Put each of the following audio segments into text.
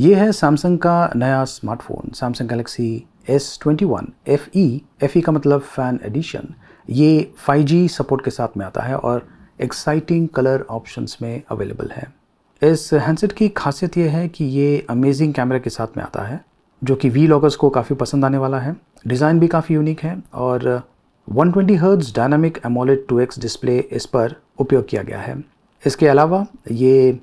ये है सैमसंग का नया smartphone Samsung Galaxy S twenty one F E F E का मतलब फ़ैन एडिशन ये 5G सपोर्ट के साथ में आता है और एक्साइटिंग कलर ऑप्शंस में अवेलेबल है इस हैंडसेट की खासियत यह है कि ये अमेजिंग कैमरा के साथ में आता है जो कि वी लॉगर्स को काफ़ी पसंद आने वाला है डिज़ाइन भी काफ़ी यूनिक है और 120 twenty hertz dynamic AMOLED two display इस पर उपयोग किया गया है इसके अलावा ये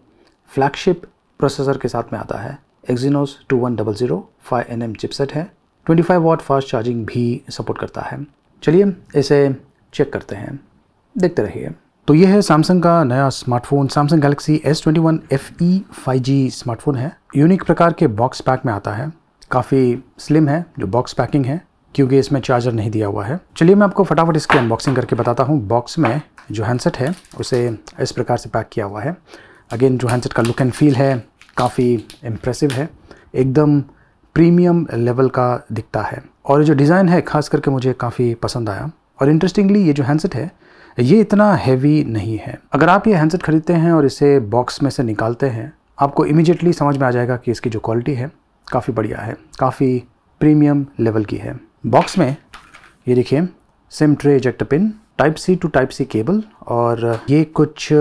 फ्लैगशिप प्रोसेसर के साथ में आता है Exynos two one double zero five N M chipset है 25 वाट फास्ट चार्जिंग भी सपोर्ट करता है चलिए इसे चेक करते हैं देखते रहिए तो यह है सैमसंग का नया smartphone Samsung Galaxy S twenty one F E five G smartphone है यूनिक प्रकार के बॉक्स पैक में आता है काफ़ी स्लिम है जो बॉक्स पैकिंग है क्योंकि इसमें चार्जर नहीं दिया हुआ है चलिए मैं आपको फटाफट इसकी अनबॉक्सिंग करके बताता हूँ बॉक्स में जो हैंडसेट है उसे इस प्रकार से पैक किया हुआ है अगेन जो हैंडसेट का लुक एंड फील है काफ़ी इम्प्रेसिव है एकदम प्रीमियम लेवल का दिखता है और जो डिज़ाइन है खास करके मुझे काफ़ी पसंद आया और इंटरेस्टिंगली ये जो हैंडसेट है ये इतना हैवी नहीं है अगर आप ये हैंडसेट ख़रीदते हैं और इसे बॉक्स में से निकालते हैं आपको इमिजिएटली समझ में आ जाएगा कि इसकी जो क्वालिटी है काफ़ी बढ़िया है काफ़ी प्रीमियम लेवल की है बॉक्स में ये देखिए SIM tray eject pin type C to type C cable और ये कुछ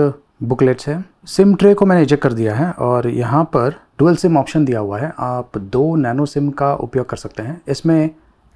बुकलेट्स है सिम ट्रे को मैंने चेक कर दिया है और यहाँ पर डुअल सिम ऑप्शन दिया हुआ है आप दो नैनो सिम का उपयोग कर सकते हैं इसमें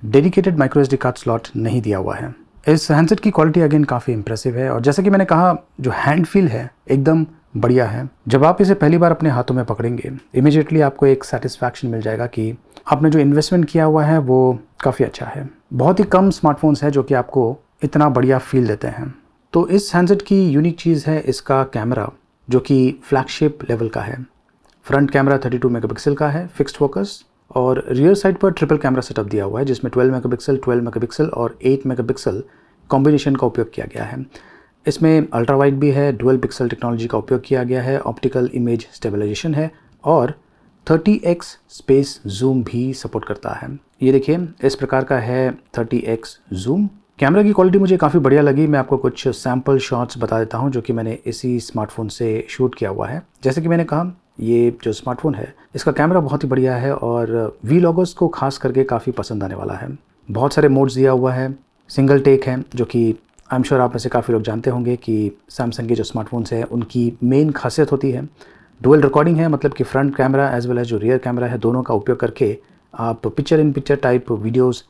dedicated micro S card slot नहीं दिया हुआ है इस हैंडसेट की क्वालिटी अगेन काफ़ी इंप्रेसिव है और जैसे कि मैंने कहा जो हैंड फील है एकदम बढ़िया है जब आप इसे पहली बार अपने हाथों में पकड़ेंगे इमिजिएटली आपको एक सेटिस्फैक्शन मिल जाएगा कि आपने जो इन्वेस्टमेंट किया हुआ है वो काफ़ी अच्छा है बहुत ही कम स्मार्टफोन्स हैं जो कि आपको इतना बढ़िया फील देते हैं तो इस हैंडसेट की यूनिक चीज़ है इसका कैमरा जो कि फ्लैगशिप लेवल का है फ्रंट कैमरा 32 मेगापिक्सल का है फिक्स्ड फोकस और रियर साइड पर ट्रिपल कैमरा सेटअप दिया हुआ है जिसमें 12 मेगापिक्सल 12 मेगापिक्सल और 8 मेगापिक्सल कॉम्बिनेशन का उपयोग किया गया है इसमें अल्ट्रा वाइड भी है डुअल पिक्सल टेक्नोलॉजी का उपयोग किया गया है ऑप्टिकल इमेज स्टेबलाइजेशन है और 30x स्पेस जूम भी सपोर्ट करता है ये देखिए इस प्रकार का है 30x जूम कैमरा की क्वालिटी मुझे काफ़ी बढ़िया लगी मैं आपको कुछ सैम्पल शॉट्स बता देता हूँ जो कि मैंने इसी स्मार्टफोन से शूट किया हुआ है जैसे कि मैंने कहा ये जो स्मार्टफोन है इसका कैमरा बहुत ही बढ़िया है और वी लॉगर्स को खास करके काफ़ी पसंद आने वाला है बहुत सारे मोड्स दिया हुआ है सिंगल टेक है जो कि आई एम श्योर आप में से काफ़ी लोग जानते होंगे कि सैमसंग के जो स्मार्टफोन्स हैं उनकी मेन खासियत होती है डुअल रिकॉर्डिंग है मतलब कि front camera as well as जो रियर कैमरा है दोनों का उपयोग करके आप picture in picture type videos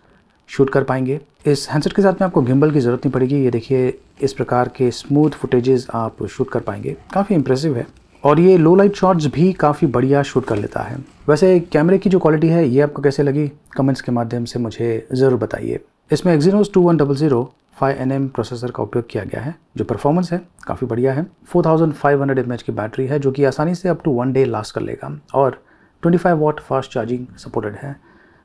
shoot कर पाएंगे इस हैंडसेट के साथ में आपको गिम्बल की ज़रूरत नहीं पड़ेगी ये देखिए इस प्रकार के स्मूथ फुटेजेस आप शूट कर पाएंगे काफ़ी इंप्रेसिव है और ये लो लाइट शॉट्स भी काफ़ी बढ़िया शूट कर लेता है वैसे कैमरे की जो क्वालिटी है ये आपको कैसे लगी कमेंट्स के माध्यम से मुझे ज़रूर बताइए इसमें Exynos two one double zero five N M processor का उपयोग किया गया है जो परफॉर्मेंस है काफ़ी बढ़िया है four thousand five hundred M H की बैटरी है जो कि आसानी से up to one day last कर लेगा और twenty five watt fast charging supported है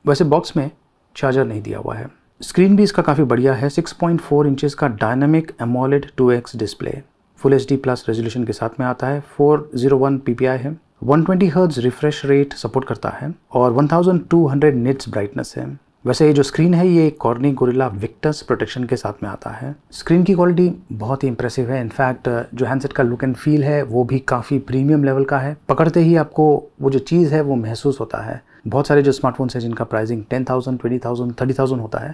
वैसे बॉक्स में चार्जर नहीं दिया हुआ है स्क्रीन भी इसका काफ़ी बढ़िया है 6.4 इंचेस का dynamic AMOLED 2x display full H D plus resolution के साथ में आता है 401 जीरो है 120 हर्ट्ज रिफ्रेश रेट सपोर्ट करता है और 1200 निट्स ब्राइटनेस है वैसे ये जो स्क्रीन है ये कॉर्नी गोरिल्ला विक्टस प्रोटेक्शन के साथ में आता है स्क्रीन की क्वालिटी बहुत ही इंप्रेसिव है इनफैक्ट जो हैंडसेट का लुक एंड फील है वो भी काफ़ी प्रीमियम लेवल का है पकड़ते ही आपको वो जो चीज़ है वो महसूस होता है बहुत सारे जो स्मार्टफोन्स हैं जिनका pricing ten thousand twenty thousand thirty thousand होता है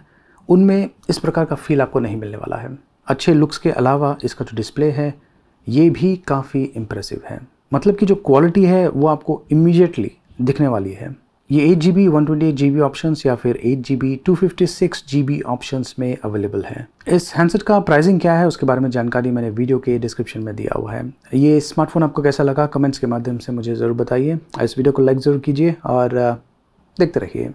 उनमें इस प्रकार का फील आपको नहीं मिलने वाला है अच्छे लुक्स के अलावा इसका जो डिस्प्ले है ये भी काफ़ी इंप्रेसिव है मतलब कि जो क्वालिटी है वो आपको इमीडिएटली दिखने वाली है ये eight G B one twenty eight G B option या फिर eight G B two fifty six G B option में अवेलेबल है इस हैंडसेट का प्राइसिंग क्या है उसके बारे में जानकारी मैंने वीडियो के डिस्क्रिप्शन में दिया हुआ है ये स्मार्टफोन आपको कैसा लगा कमेंट्स के माध्यम से मुझे ज़रूर बताइए इस वीडियो को लाइक ज़रूर कीजिए और देखते रहिए